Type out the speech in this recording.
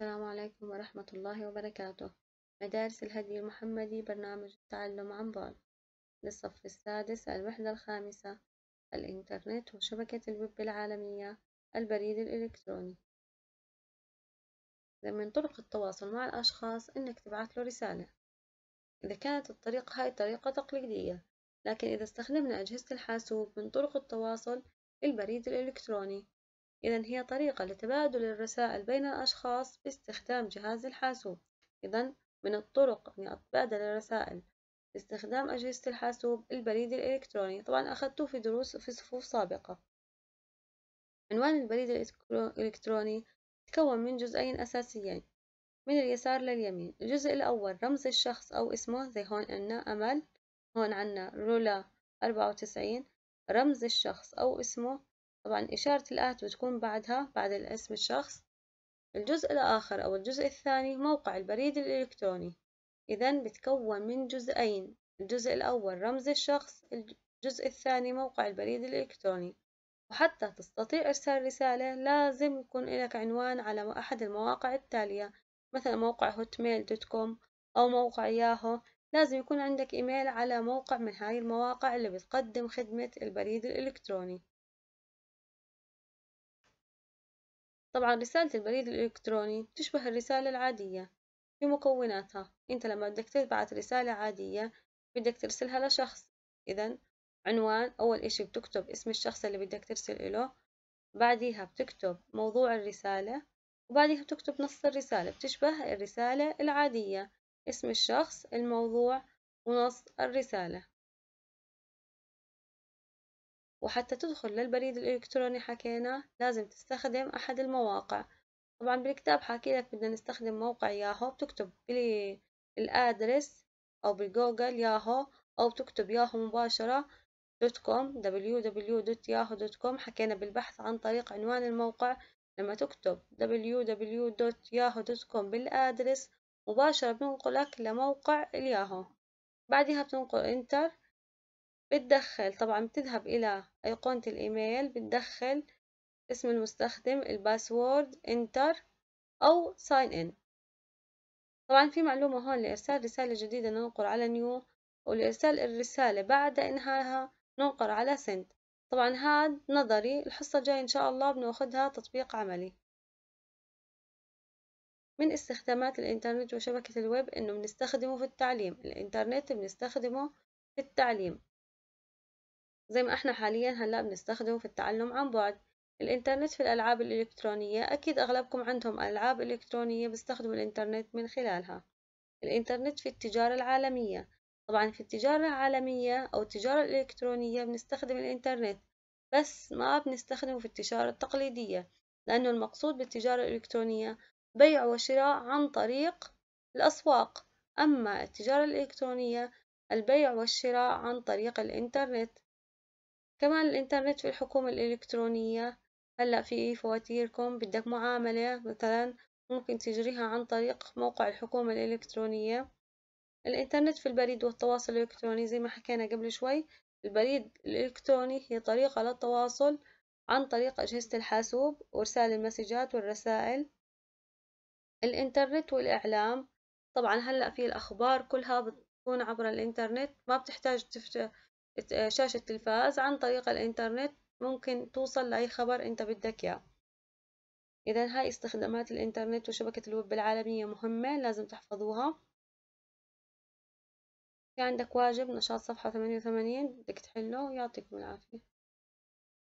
السلام عليكم ورحمة الله وبركاته مدارس الهدي المحمدي برنامج التعلم عن بعد للصف السادس الوحدة الخامسة الإنترنت وشبكة الويب العالمية البريد الإلكتروني من طرق التواصل مع الأشخاص إنك تبعث له رسالة إذا كانت الطريقة هاي طريقة تقليدية لكن إذا استخدمنا أجهزة الحاسوب من طرق التواصل البريد الإلكتروني إذا هي طريقة لتبادل الرسائل بين الأشخاص باستخدام جهاز الحاسوب إذا من الطرق أني أتبادل الرسائل باستخدام أجهزة الحاسوب البريد الإلكتروني طبعا أخذته في دروس في صفوف سابقة عنوان البريد الإلكتروني يتكون من جزئين أساسيين من اليسار لليمين الجزء الأول رمز الشخص أو اسمه زي هون عنا أمل هون عنا رولا أربعة وتسعين رمز الشخص أو اسمه طبعا إشارة الآت بتكون بعدها بعد الاسم الشخص الجزء الآخر أو الجزء الثاني موقع البريد الإلكتروني إذا بتكون من جزئين الجزء الأول رمز الشخص الجزء الثاني موقع البريد الإلكتروني وحتى تستطيع إرسال رسالة لازم يكون لك عنوان على أحد المواقع التالية مثلا موقع هوتميل دوت كوم أو موقع ياهو لازم يكون عندك إيميل على موقع من هاي المواقع اللي بتقدم خدمة البريد الإلكتروني طبعا رسالة البريد الإلكتروني تشبه الرسالة العادية في مكوناتها أنت لما بدك تبعت رسالة عادية بدك ترسلها لشخص إذا عنوان أول إشي بتكتب اسم الشخص اللي بدك ترسل إله بعديها بتكتب موضوع الرسالة وبعديها بتكتب نص الرسالة بتشبه الرسالة العادية اسم الشخص الموضوع ونص الرسالة وحتى تدخل للبريد الإلكتروني حكينا لازم تستخدم أحد المواقع طبعا بالكتاب حاكي لك بدنا نستخدم موقع ياهو بتكتب بالآدرس أو بالجوجل ياهو أو بتكتب ياهو مباشرة دوت كوم www.yahoo.com حكينا بالبحث عن طريق عنوان الموقع لما تكتب www.yahoo.com بالآدرس مباشرة بنقلك لموقع الياهو بعدها بتنقل انتر بتدخل طبعا بتذهب إلى أيقونة الإيميل بتدخل اسم المستخدم الباسورد انتر أو ساين إن طبعا في معلومة هون لإرسال رسالة جديدة ننقر على نيو ولإرسال الرسالة بعد إنهائها ننقر على سند طبعا هاد نظري الحصة الجاية إن شاء الله بناخدها تطبيق عملي من استخدامات الإنترنت وشبكة الويب إنه بنستخدمه في التعليم الإنترنت بنستخدمه في التعليم زي ما احنا حاليا هلا بنستخدمه في التعلم عن بعد الإنترنت في الألعاب الإلكترونية أكيد أغلبكم عندهم ألعاب إلكترونية بيستخدموا الإنترنت من خلالها الإنترنت في التجارة العالمية طبعا في التجارة العالمية أو التجارة الإلكترونية بنستخدم الإنترنت بس ما بنستخدمه في التجارة التقليدية لأنه المقصود بالتجارة الإلكترونية بيع وشراء عن طريق الأسواق أما التجارة الإلكترونية البيع والشراء عن طريق الإنترنت كمان الإنترنت في الحكومة الإلكترونية هلأ في فواتيركم بدك معاملة مثلا ممكن تجريها عن طريق موقع الحكومة الإلكترونية الإنترنت في البريد والتواصل الإلكتروني زي ما حكينا قبل شوي البريد الإلكتروني هي طريقة للتواصل عن طريق أجهزة الحاسوب وإرسال المسجات والرسائل الإنترنت والإعلام طبعا هلأ في الأخبار كلها بتكون عبر الإنترنت ما بتحتاج آه، شاشة تلفاز عن طريق الإنترنت ممكن توصل لأي خبر أنت بدك إياه إذا هاي استخدامات الإنترنت وشبكة الويب العالمية مهمة لازم تحفظوها في عندك واجب نشاط صفحة ثمانية وثمانين بدك تحله يعطيكم العافية